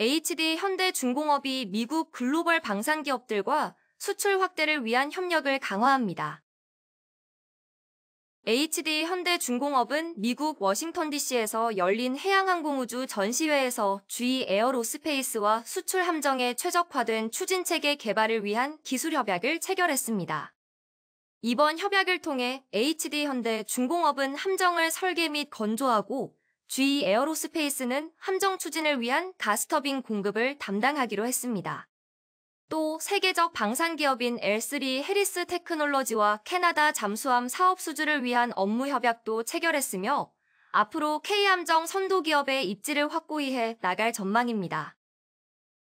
HD 현대중공업이 미국 글로벌 방산기업들과 수출 확대를 위한 협력을 강화합니다. HD 현대중공업은 미국 워싱턴 DC에서 열린 해양항공우주 전시회에서 주위 에어로스페이스와 수출 함정에 최적화된 추진체계 개발을 위한 기술 협약을 체결했습니다. 이번 협약을 통해 HD 현대중공업은 함정을 설계 및 건조하고 GE 에어로스페이스는 함정 추진을 위한 가스터빈 공급을 담당하기로 했습니다. 또 세계적 방산 기업인 L3 헤리스 테크놀로지와 캐나다 잠수함 사업 수주를 위한 업무 협약도 체결했으며 앞으로 K함정 선도 기업의 입지를 확고히 해 나갈 전망입니다.